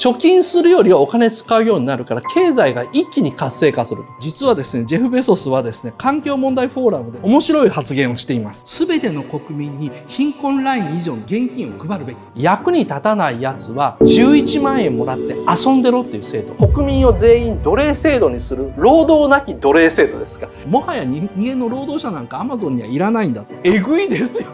貯金するよりはお金使うようになるから経済が一気に活性化する。実はですね、ジェフ・ベソスはですね、環境問題フォーラムで面白い発言をしています。すべての国民に貧困ライン以上の現金を配るべき。役に立たない奴は11万円もらって遊んでろっていう制度。国民を全員奴隷制度にする労働なき奴隷制度ですか。もはや人間の労働者なんかアマゾンにはいらないんだって。えぐいですよ。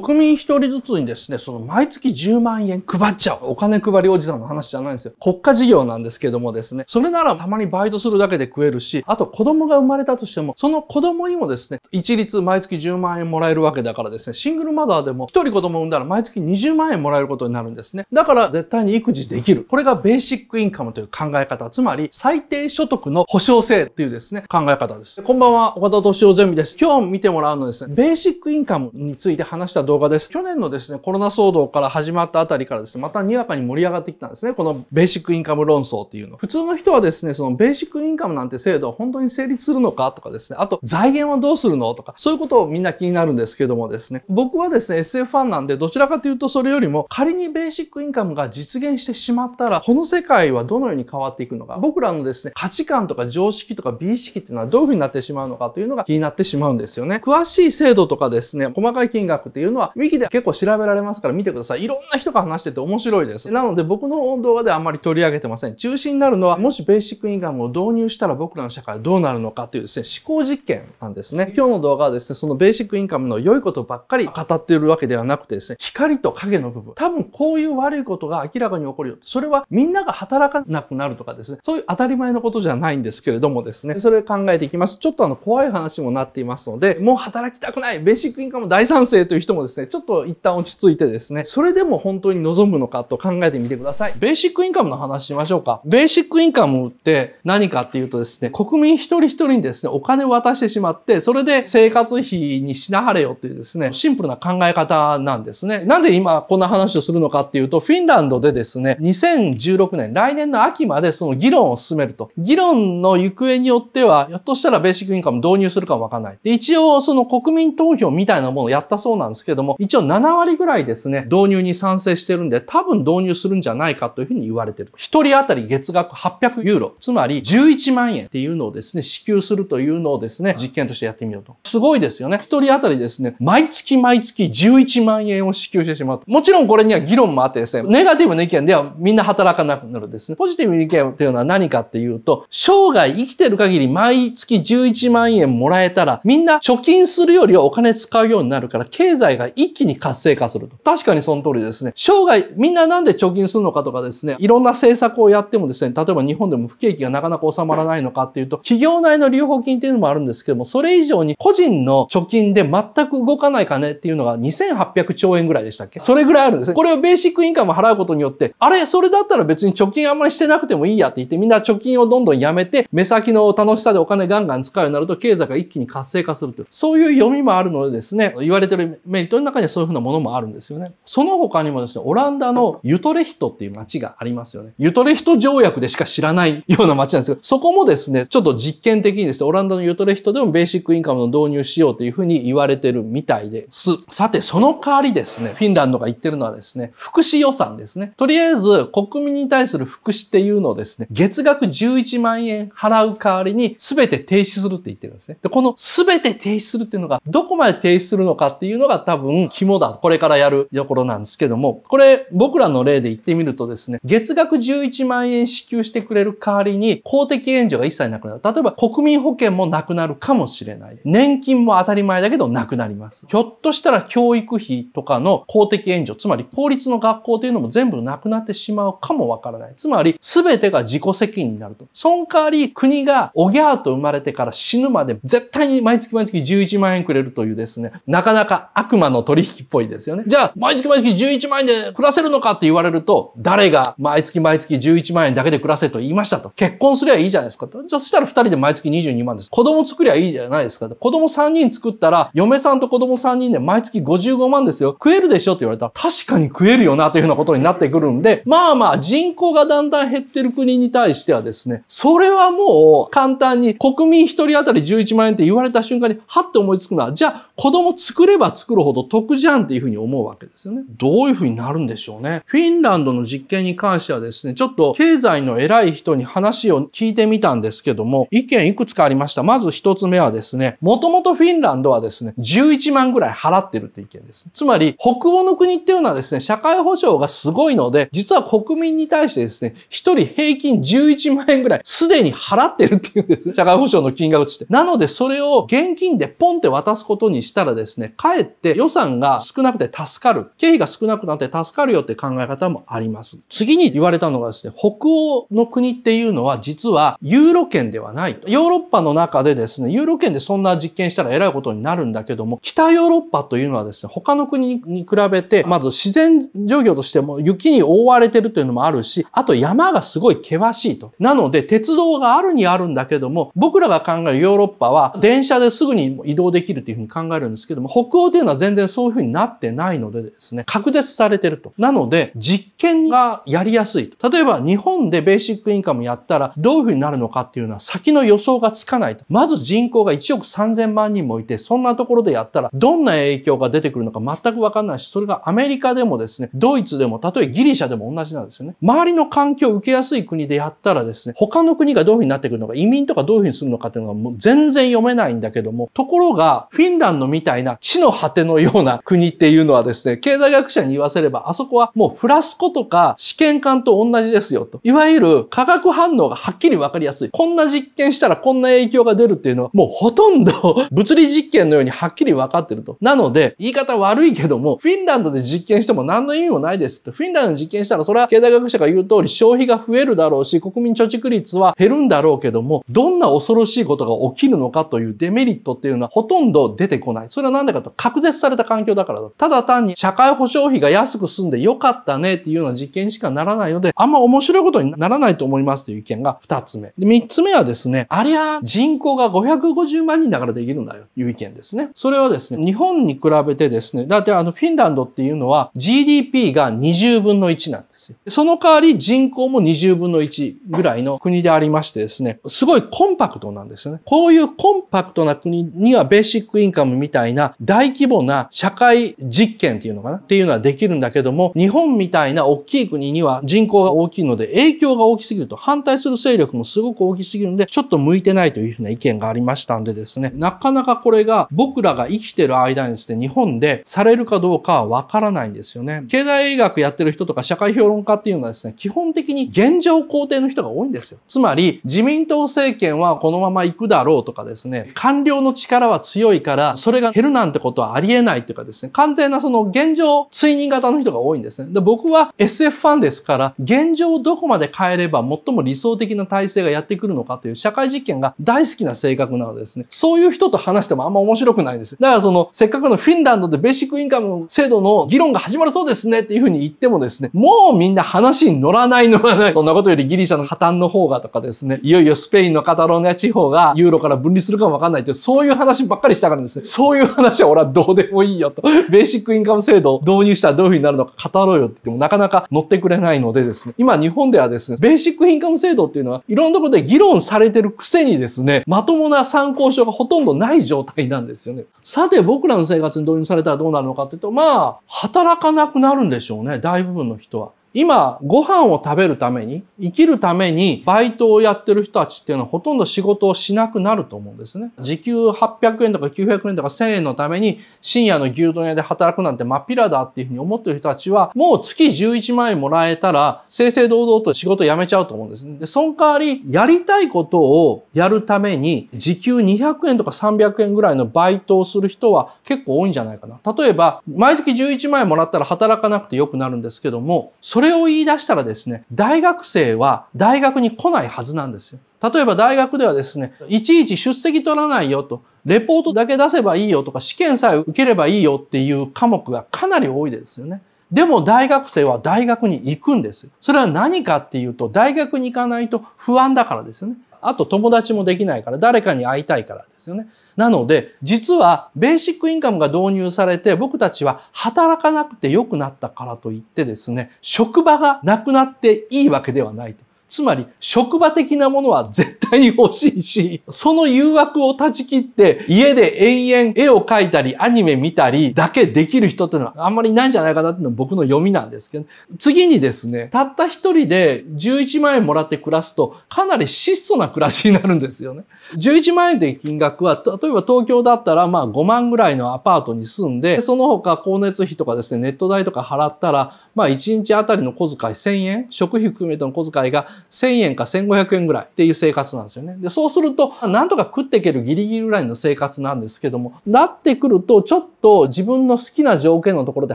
国民一人ずつにですね、その毎月10万円配っちゃう。お金配りおじさんの話じゃないんですよ。国家事業なんですけどもですね、それならたまにバイトするだけで食えるし、あと子供が生まれたとしても、その子供にもですね、一律毎月10万円もらえるわけだからですね、シングルマザーでも一人子供産んだら毎月20万円もらえることになるんですね。だから絶対に育児できる。これがベーシックインカムという考え方。つまり、最低所得の保障制というですね、考え方です。こんばんは、岡田敏夫ゼミです。今日見てもらうのですね、ベーシックインカムについて話したした動画です。去年のですね、コロナ騒動から始まったあたりからですね、またにわかに盛り上がってきたんですね。このベーシックインカム論争っていうの。普通の人はですね、そのベーシックインカムなんて制度は本当に成立するのかとかですね、あと財源はどうするのとか、そういうことをみんな気になるんですけどもですね、僕はですね、SF ファンなんで、どちらかというとそれよりも、仮にベーシックインカムが実現してしまったら、この世界はどのように変わっていくのか、僕らのですね、価値観とか常識とか美意識っていうのはどういうふうになってしまうのかというのが気になってしまうんですよね。詳しい制度とかですね、細かい金額っていうのは、ウィキで結構調べられますから見てください。いろんな人が話してて面白いです。なので僕の動画ではあんまり取り上げてません。中心になるのは、もしベーシックインカムを導入したら僕らの社会はどうなるのかというですね、思考実験なんですね。今日の動画はですね、そのベーシックインカムの良いことばっかり語っているわけではなくてですね、光と影の部分。多分こういう悪いことが明らかに起こるよ。それはみんなが働かなくなるとかですね、そういう当たり前のことじゃないんですけれどもですね、それ考えていきます。ちょっとあの怖い話もなっていますので、もう働きたくない、ベーシックインカム大賛成という人てもですね、ちょっと一旦落ち着いてですね、それでも本当に望むのかと考えてみてください。ベーシックインカムの話しましょうか。ベーシックインカムって何かっていうとですね、国民一人一人にですね、お金を渡してしまって、それで生活費にしなはれよっていうですね、シンプルな考え方なんですね。なんで今こんな話をするのかっていうと、フィンランドでですね、2016年、来年の秋までその議論を進めると。議論の行方によっては、ひょっとしたらベーシックインカム導入するかもわかんない。で、一応その国民投票みたいなものをやったそうなんですますけども、一応7割ぐらいですね、導入に賛成してるんで、多分導入するんじゃないかというふうに言われてる。1人当たり月額800ユーロ、つまり11万円っていうのをですね、支給するというのをですね、実験としてやってみようと。すごいですよね。1人当たりですね、毎月毎月11万円を支給してしまうと。もちろんこれには議論もあってですね、ネガティブな意見ではみんな働かなくなるですね。ポジティブな意見っていうのは何かっていうと、生涯生きてる限り毎月11万円もらえたら、みんな貯金するよりはお金使うようになるから、経済済が一気に活性化すると。確かにその通りですね。生涯、みんななんで貯金するのかとかですね、いろんな政策をやってもですね、例えば日本でも不景気がなかなか収まらないのかっていうと、企業内の留保金っていうのもあるんですけども、それ以上に個人の貯金で全く動かない金っていうのが2800兆円ぐらいでしたっけそれぐらいあるんですね。これをベーシックインカム払うことによって、あれ、それだったら別に貯金あんまりしてなくてもいいやって言って、みんな貯金をどんどんやめて、目先の楽しさでお金ガンガン使うようになると、経済が一気に活性化するという、そういう読みもあるのでですね、言われてるメイトの中にはそういうふうなものもあるんですよね。その他にもですね、オランダのユトレヒトっていう街がありますよね。ユトレヒト条約でしか知らないような街なんですけど、そこもですね、ちょっと実験的にですね、オランダのユトレヒトでもベーシックインカムの導入しようというふうに言われてるみたいです。さて、その代わりですね、フィンランドが言ってるのはですね、福祉予算ですね。とりあえず、国民に対する福祉っていうのをですね、月額11万円払う代わりに全て停止するって言ってるんですね。で、この全て停止するっていうのが、どこまで停止するのかっていうのが多分肝だ。これからやるところなんですけども、これ僕らの例で言ってみるとですね、月額11万円支給してくれる代わりに公的援助が一切なくなる。例えば国民保険もなくなるかもしれない。年金も当たり前だけどなくなります。ひょっとしたら教育費とかの公的援助、つまり公立の学校というのも全部なくなってしまうかもわからない。つまり全てが自己責任になると。その代わり国がおぎゃーと生まれてから死ぬまで絶対に毎月毎月11万円くれるというですね、なかなか悪夢マの取引っぽいですよね。じゃあ、毎月毎月11万円で暮らせるのかって言われると、誰が毎月毎月11万円だけで暮らせと言いましたと。結婚すりゃいいじゃないですかと。そしたら2人で毎月22万です。子供作りゃいいじゃないですかと。子供3人作ったら、嫁さんと子供3人で毎月55万ですよ。食えるでしょって言われたら、確かに食えるよなというようなことになってくるんで、まあまあ、人口がだんだん減ってる国に対してはですね、それはもう簡単に国民1人当たり11万円って言われた瞬間に、はって思いつくのは、じゃあ、子供作れば作るほどど得じゃんっていうふうに思うわけですよね。どういうふうになるんでしょうね。フィンランドの実験に関してはですね、ちょっと経済の偉い人に話を聞いてみたんですけども、意見いくつかありました。まず一つ目はですね、もともとフィンランドはですね、11万ぐらい払ってるって意見です。つまり、北欧の国っていうのはですね、社会保障がすごいので、実は国民に対してですね、一人平均11万円ぐらいすでに払ってるっていうんです社会保障の金額として。なので、それを現金でポンって渡すことにしたらですね、かえってで、予算が少なくて助かる。経費が少なくなって助かるよって考え方もあります。次に言われたのがですね、北欧の国っていうのは実はユーロ圏ではない。ヨーロッパの中でですね、ユーロ圏でそんな実験したらえらいことになるんだけども、北ヨーロッパというのはですね、他の国に比べて、まず自然状況としても雪に覆われてるというのもあるし、あと山がすごい険しいと。なので、鉄道があるにあるんだけども、僕らが考えるヨーロッパは電車ですぐに移動できるというふうに考えるんですけども、北欧というのは全然そういうふうになってないのでですね、確実されてると。なので、実験がやりやすいと。例えば、日本でベーシックインカムやったら、どういうふうになるのかっていうのは先の予想がつかないと。まず人口が1億3000万人もいて、そんなところでやったら、どんな影響が出てくるのか全くわかんないし、それがアメリカでもですね、ドイツでも、例えギリシャでも同じなんですよね。周りの環境を受けやすい国でやったらですね、他の国がどういうふうになってくるのか、移民とかどういうふうにするのかっていうのがもう全然読めないんだけども、ところが、フィンランドみたいな地の果てののような国っていうのはですね、経済学者に言わせれば、あそこはもうフラスコとか試験管と同じですよと。いわゆる化学反応がはっきりわかりやすい。こんな実験したらこんな影響が出るっていうのは、もうほとんど物理実験のようにはっきりわかってると。なので、言い方悪いけども、フィンランドで実験しても何の意味もないですと。フィンランドで実験したら、それは経済学者が言う通り消費が増えるだろうし、国民貯蓄率は減るんだろうけども、どんな恐ろしいことが起きるのかというデメリットっていうのはほとんど出てこない。それはなんでかと、隔絶された環境だからだ。ただ単に社会保障費が安く済んで良かったねっていうような実験しかならないので、あんま面白いことにならないと思いますという意見が2つ目。で、3つ目はですね、ありゃ人口が550万人だからできるんだよという意見ですね。それはですね、日本に比べてですね、だってあのフィンランドっていうのは GDP が20分の1なんですよ。その代わり人口も20分の1ぐらいの国でありましてですね、すごいコンパクトなんですよね。こういうコンパクトな国にはベーシックインカムみたいな大規模なな社会実験っていうのかなっていうのはできるんだけども、日本みたいな大きい国には人口が大きいので影響が大きすぎると反対する勢力もすごく大きすぎるんで、ちょっと向いてないというふうな意見がありましたんでですね、なかなかこれが僕らが生きてる間にですね、日本でされるかどうかはわからないんですよね。経済学やってる人とか社会評論家っていうのはですね、基本的に現状肯定の人が多いんですよ。つまり、自民党政権はこのまま行くだろうとかですね、官僚の力は強いから、それが減るなんてことはありえないというかですね、完全なその現状追認型の人が多いんですね。で、僕は SF ファンですから、現状をどこまで変えれば最も理想的な体制がやってくるのかという社会実験が大好きな性格なのでですね、そういう人と話してもあんま面白くないんです。だからその、せっかくのフィンランドでベーシックインカム制度の議論が始まるそうですねっていうふうに言ってもですね、もうみんな話に乗らない乗らない。そんなことよりギリシャの破綻の方がとかですね、いよいよスペインのカタローニャ地方がユーロから分離するかもわかんないって、そういう話ばっかりしたからですね、そういう話は俺はどうでもういいよと、ベーシックインカム制度を導入したらどういう風になるのか語ろうよって言ってもなかなか乗ってくれないのでですね、今日本ではですね、ベーシックインカム制度っていうのはいろんなところで議論されてるくせにですね、まともな参考書がほとんどない状態なんですよね。さて僕らの生活に導入されたらどうなるのかっていうと、まあ、働かなくなるんでしょうね、大部分の人は。今、ご飯を食べるために、生きるために、バイトをやってる人たちっていうのはほとんど仕事をしなくなると思うんですね。時給800円とか900円とか1000円のために、深夜の牛丼屋で働くなんてまっぴらだっていうふうに思ってる人たちは、もう月11万円もらえたら、正々堂々と仕事辞めちゃうと思うんですね。で、その代わり、やりたいことをやるために、時給200円とか300円ぐらいのバイトをする人は結構多いんじゃないかな。例えば、毎月11万円もらったら働かなくてよくなるんですけども、そそれを言い出したらですね、大学生は大学に来ないはずなんですよ。例えば大学ではですね、いちいち出席取らないよと、レポートだけ出せばいいよとか、試験さえ受ければいいよっていう科目がかなり多いですよね。でも大学生は大学に行くんです。それは何かっていうと、大学に行かないと不安だからですよね。あと友達もできないから、誰かに会いたいからですよね。なので、実はベーシックインカムが導入されて、僕たちは働かなくて良くなったからといってですね、職場がなくなっていいわけではないと。つまり、職場的なものは絶対に欲しいし、その誘惑を断ち切って、家で延々絵を描いたり、アニメ見たりだけできる人ってのはあんまりいないんじゃないかなっていうのは僕の読みなんですけど、次にですね、たった一人で11万円もらって暮らすと、かなり質素な暮らしになるんですよね。11万円で金額は、例えば東京だったら、まあ5万ぐらいのアパートに住んで、その他光熱費とかですね、ネット代とか払ったら、まあ1日あたりの小遣い1000円、食費含めての小遣いが1000円か1500円ぐらいっていう生活なんですよね。で、そうすると、なんとか食っていけるギリギリぐらいの生活なんですけども、なってくると、ちょっと自分の好きな条件のところで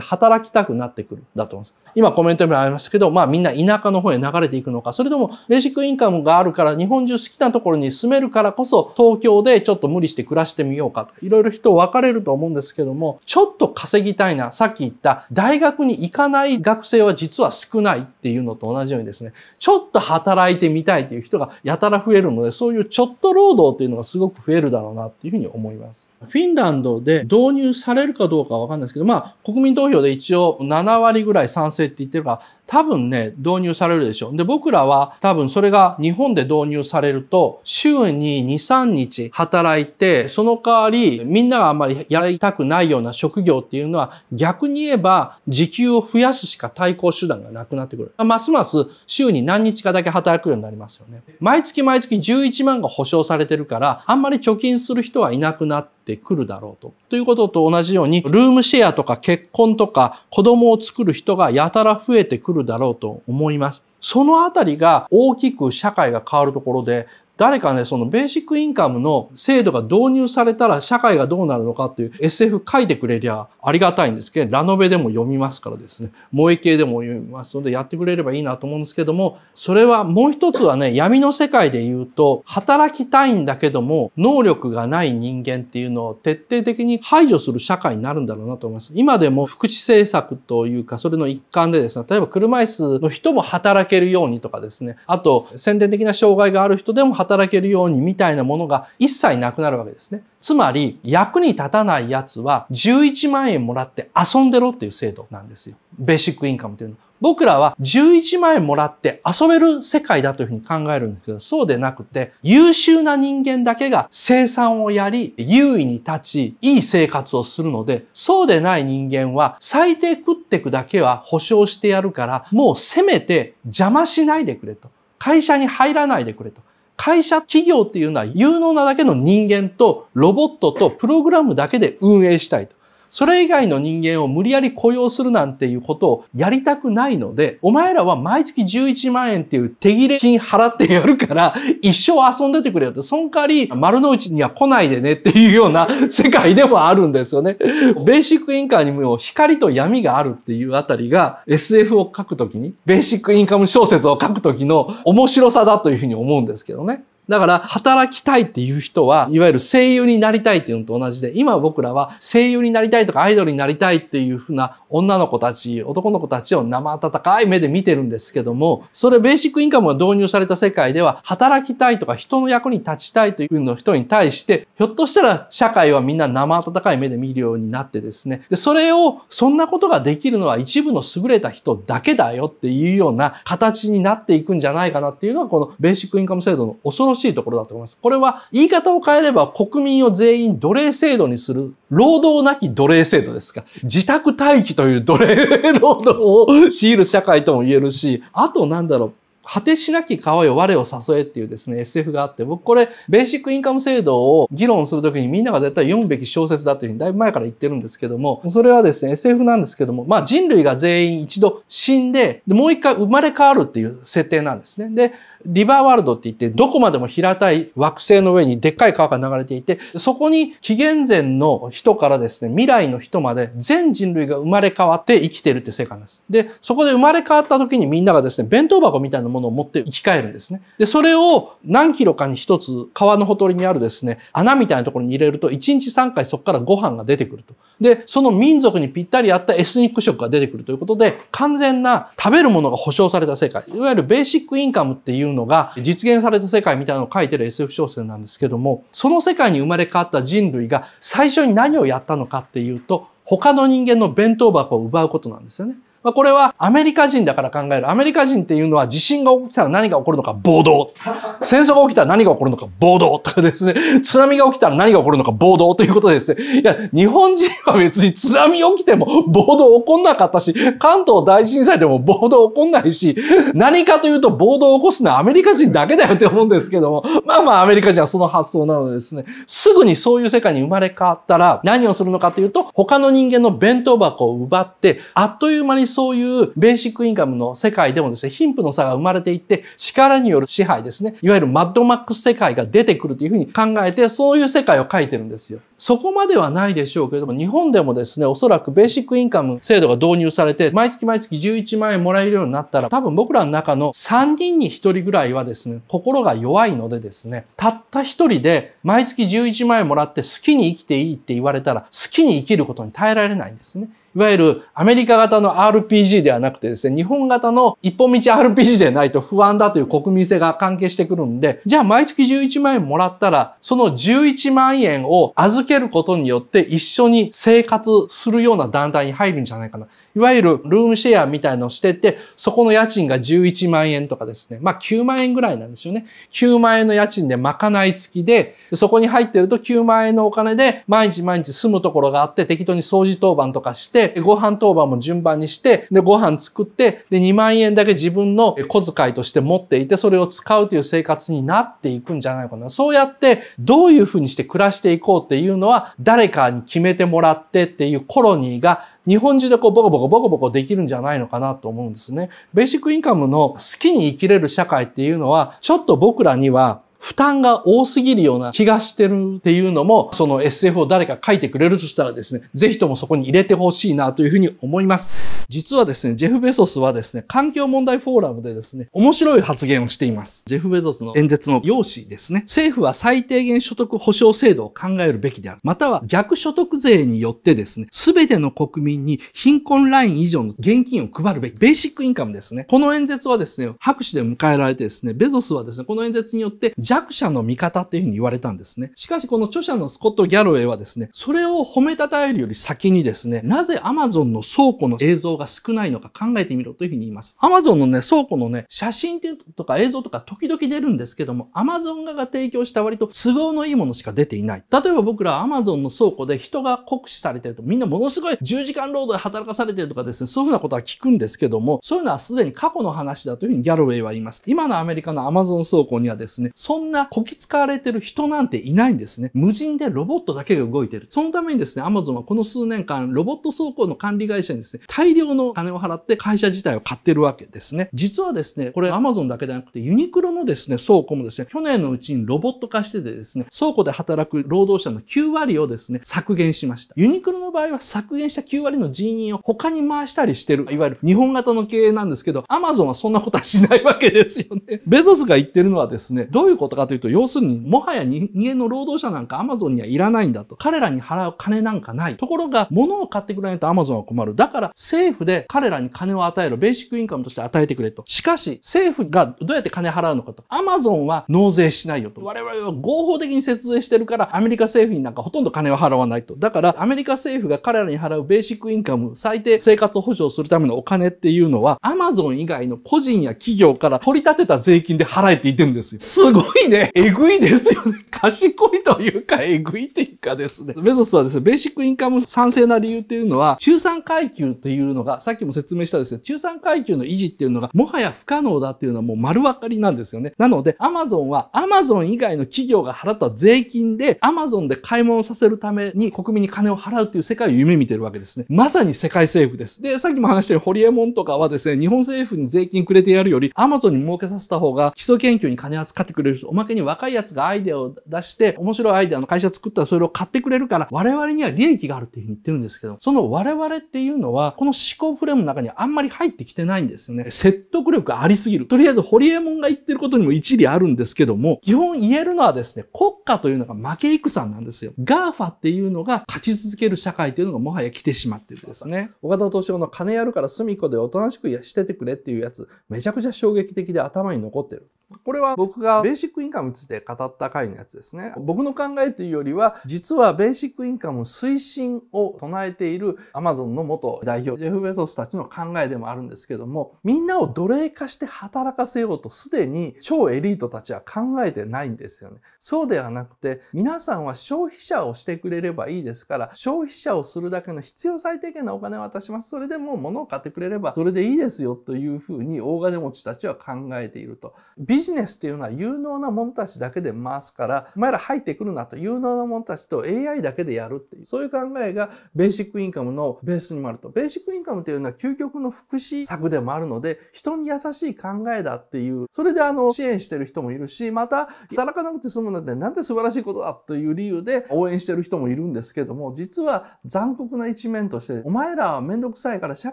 働きたくなってくる、だと思うんです。今コメントにもありましたけど、まあみんな田舎の方へ流れていくのか、それともベーシックインカムがあるから、日本中好きなところに住めるからこそ、東京でちょっと無理して暮らしてみようかと。いろいろ人分かれると思うんですけども、ちょっと稼ぎたいな、さっき言った大学に行かない学生は実は少ないっていうのと同じようにですね、ちょっと働いてみたいという人がやたら増えるので、そういうちょっと労働というのがすごく増えるだろうなっていうふうに思います。フィンランドで導入されるかどうかわかんないですけど、まあ、国民投票で一応7割ぐらい賛成って言ってるから、多分ね、導入されるでしょう。で、僕らは多分それが日本で導入されると、週に2、3日働いて、その代わりみんながあんまりやりたくないような職業っていうのは、逆に言えば時給を増やすしか対抗手段がなくなってくる。ますます週に何日かだけけ働くようになりますよね。毎月毎月11万が保証されてるから、あんまり貯金する人はいなくなってくるだろうと。ということと同じように、ルームシェアとか結婚とか子供を作る人がやたら増えてくるだろうと思います。そのあたりが大きく社会が変わるところで、誰かね、そのベーシックインカムの制度が導入されたら社会がどうなるのかっていう SF 書いてくれりゃありがたいんですけど、ラノベでも読みますからですね、萌え系でも読みますのでやってくれればいいなと思うんですけども、それはもう一つはね、闇の世界で言うと、働きたいんだけども、能力がない人間っていうのを徹底的に排除する社会になるんだろうなと思います。今でも福祉政策というか、それの一環でですね、例えば車椅子の人も働けるようにとかですね、あと、先天的な障害がある人でも働働けるようにみたいなものが一切なくなるわけですね。つまり、役に立たない奴は11万円もらって遊んでろっていう制度なんですよ。ベーシックインカムというの。僕らは11万円もらって遊べる世界だというふうに考えるんですけど、そうでなくて、優秀な人間だけが生産をやり、優位に立ち、いい生活をするので、そうでない人間は最低食ってくだけは保証してやるから、もうせめて邪魔しないでくれと。会社に入らないでくれと。会社、企業っていうのは有能なだけの人間とロボットとプログラムだけで運営したいと。それ以外の人間を無理やり雇用するなんていうことをやりたくないので、お前らは毎月11万円っていう手切れ金払ってやるから、一生遊んでてくれよって、その代わり丸の内には来ないでねっていうような世界でもあるんですよね。ベーシックインカムにも光と闇があるっていうあたりが SF を書くときに、ベーシックインカム小説を書くときの面白さだというふうに思うんですけどね。だから、働きたいっていう人は、いわゆる声優になりたいっていうのと同じで、今僕らは声優になりたいとかアイドルになりたいっていうふうな女の子たち、男の子たちを生温かい目で見てるんですけども、それベーシックインカムが導入された世界では、働きたいとか人の役に立ちたいというの人に対して、ひょっとしたら社会はみんな生温かい目で見るようになってですね、で、それを、そんなことができるのは一部の優れた人だけだよっていうような形になっていくんじゃないかなっていうのは、このベーシックインカム制度の恐ろしいしいところだと思います。これは言い方を変えれば国民を全員奴隷制度にする、労働なき奴隷制度ですか。自宅待機という奴隷労働を強いる社会とも言えるし、あとなんだろう、果てしなき川よ我を誘えっていうですね、SF があって、僕これ、ベーシックインカム制度を議論するときにみんなが絶対読むべき小説だというふうにだいぶ前から言ってるんですけども、それはですね、SF なんですけども、まあ人類が全員一度死んで、でもう一回生まれ変わるっていう設定なんですね。で、リバーワールドって言って、どこまでも平たい惑星の上にでっかい川が流れていて、そこに紀元前の人からですね、未来の人まで全人類が生まれ変わって生きてるって世界なんです。で、そこで生まれ変わったときにみんながですね、弁当箱みたいなものものを持って生き返るんですね。で、それを何キロかに一つ川のほとりにあるですね、穴みたいなところに入れると1日3回そこからご飯が出てくると。で、その民族にぴったり合ったエスニック食が出てくるということで、完全な食べるものが保障された世界、いわゆるベーシックインカムっていうのが実現された世界みたいなのを書いてる SF 小説なんですけども、その世界に生まれ変わった人類が最初に何をやったのかっていうと、他の人間の弁当箱を奪うことなんですよね。まあ、これはアメリカ人だから考える。アメリカ人っていうのは地震が起きたら何が起こるのか暴動。戦争が起きたら何が起こるのか暴動とかですね。津波が起きたら何が起こるのか暴動ということですね。いや、日本人は別に津波起きても暴動起こんなかったし、関東大震災でも暴動起こんないし、何かというと暴動を起こすのはアメリカ人だけだよって思うんですけども、まあまあアメリカ人はその発想なのでですね、すぐにそういう世界に生まれ変わったら何をするのかというと、他の人間の弁当箱を奪って、あっという間にそういうベーシックインカムの世界でもですね、貧富の差が生まれていって、力による支配ですね、いわゆるマッドマックス世界が出てくるというふうに考えて、そういう世界を書いてるんですよ。そこまではないでしょうけれども、日本でもですね、おそらくベーシックインカム制度が導入されて、毎月毎月11万円もらえるようになったら、多分僕らの中の3人に1人ぐらいはですね、心が弱いのでですね、たった1人で毎月11万円もらって好きに生きていいって言われたら、好きに生きることに耐えられないんですね。いわゆるアメリカ型の RPG ではなくてですね、日本型の一本道 RPG でないと不安だという国民性が関係してくるんで、じゃあ毎月11万円もらったら、その11万円を預けることによって一緒に生活するような団体に入るんじゃないかな。いわゆるルームシェアみたいのをしてて、そこの家賃が11万円とかですね。まあ9万円ぐらいなんですよね。9万円の家賃でまかない付きで、そこに入ってると9万円のお金で毎日毎日住むところがあって、適当に掃除当番とかして、ご飯当番も順番にして、で、ご飯作って、で、2万円だけ自分の小遣いとして持っていて、それを使うという生活になっていくんじゃないかな。そうやって、どういうふうにして暮らしていこうっていうのは誰かに決めてもらってっていうコロニーが日本中でこうボコボコボコボコできるんじゃないのかなと思うんですね。ベーシックインカムの好きに生きれる社会っていうのはちょっと僕らには負担が多すぎるような気がしてるっていうのも、その SF を誰か書いてくれるとしたらですね、ぜひともそこに入れてほしいなというふうに思います。実はですね、ジェフ・ベゾスはですね、環境問題フォーラムでですね、面白い発言をしています。ジェフ・ベゾスの演説の用紙ですね、政府は最低限所得保障制度を考えるべきである。または逆所得税によってですね、すべての国民に貧困ライン以上の現金を配るべき、ベーシックインカムですね。この演説はですね、拍手で迎えられてですね、ベゾスはですね、この演説によって弱者の味方っていうふうに言われたんですね。しかしこの著者のスコット・ギャロウェイはですね、それを褒めたたえるより先にですね、なぜ Amazon の倉庫の映像が少ないのか考えてみろというふうに言います。Amazon のね、倉庫のね、写真とか映像とか時々出るんですけども、Amazon が提供した割と都合のいいものしか出ていない。例えば僕ら Amazon の倉庫で人が酷使されてると、みんなものすごい10時間労働で働かされてるとかですね、そういうふうなことは聞くんですけども、そういうのはすでに過去の話だというふうにギャロウェイは言います。今のアメリカの Amazon 倉庫にはですね、そんなこき使われてる人なんていないんですね。無人でロボットだけが動いてる。そのためにですね、Amazon はこの数年間、ロボット走行の管理会社にですね、大量の金を払って会社自体を買ってるわけですね。実はですね、これ Amazon だけじゃなくて、ユニクロのですね、倉庫もですね、去年のうちにロボット化しててですね、倉庫で働く労働者の9割をですね、削減しました。ユニクロの場合は削減した9割の人員を他に回したりしてる、いわゆる日本型の経営なんですけど、Amazon はそんなことはしないわけですよね。ベゾスが言ってるのはですね、どういうことことかというと、要するに、もはや人間の労働者なんかアマゾンにはいらないんだと。彼らに払う金なんかない。ところが、物を買ってくれないとアマゾンは困る。だから、政府で彼らに金を与える。ベーシックインカムとして与えてくれと。しかし、政府がどうやって金払うのかと。アマゾンは納税しないよと。我々は合法的に節税してるから、アメリカ政府になんかほとんど金を払わないと。だから、アメリカ政府が彼らに払うベーシックインカム、最低生活保障するためのお金っていうのは、アマゾン以外の個人や企業から取り立てた税金で払えていてるんですよ。すごいいね。えぐいですよね。賢いというか、えぐいっていうかですね。ベゾスはですね、ベーシックインカム賛成な理由っていうのは、中産階級というのが、さっきも説明したですね、中産階級の維持っていうのが、もはや不可能だっていうのはもう丸分かりなんですよね。なので、アマゾンは、アマゾン以外の企業が払った税金で、アマゾンで買い物させるために国民に金を払うっていう世界を夢見てるわけですね。まさに世界政府です。で、さっきも話したように、ホリエモンとかはですね、日本政府に税金くれてやるより、アマゾンに儲けさせた方が、基礎研究に金を扱ってくれるおまけに若いやつがアイデアを出して、面白いアイデアの会社作ったらそれを買ってくれるから、我々には利益があるっていうふうに言ってるんですけど、その我々っていうのは、この思考フレームの中にあんまり入ってきてないんですよね。説得力ありすぎる。とりあえず、ホリエモンが言ってることにも一理あるんですけども、基本言えるのはですね、国家というのが負け戦なんですよ。ガーファっていうのが勝ち続ける社会というのがもはや来てしまってるんですね。岡田斗司夫の金やるから隅っこでおとなしくしててくれっていうやつ、めちゃくちゃ衝撃的で頭に残ってる。これは僕がベーシックインカムについて語った回のやつですね。僕の考えというよりは、実はベーシックインカム推進を唱えている Amazon の元代表、ジェフ・ベゾスたちの考えでもあるんですけども、みんなを奴隷化して働かせようとすでに超エリートたちは考えてないんですよね。そうではなくて、皆さんは消費者をしてくれればいいですから、消費者をするだけの必要最低限のお金を渡します。それでも物を買ってくれればそれでいいですよというふうに大金持ちたちは考えていると。ビジネスっていうのは有能な者たちだけで回すから、お前ら入ってくるなと、有能な者たちと AI だけでやるっていう、そういう考えがベーシックインカムのベースにもあると。ベーシックインカムというのは究極の福祉策でもあるので、人に優しい考えだっていう、それであの、支援してる人もいるし、また、働かなくて済むなんてなんて素晴らしいことだという理由で応援してる人もいるんですけども、実は残酷な一面として、お前らはめんどくさいから社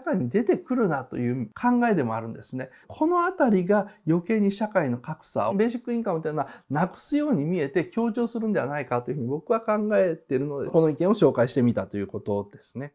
会に出てくるなという考えでもあるんですね。このあたりが余計に社会のの格差をベーシックインカムというのはなくすように見えて強調するんではないかというふうに僕は考えているのでこの意見を紹介してみたということですね。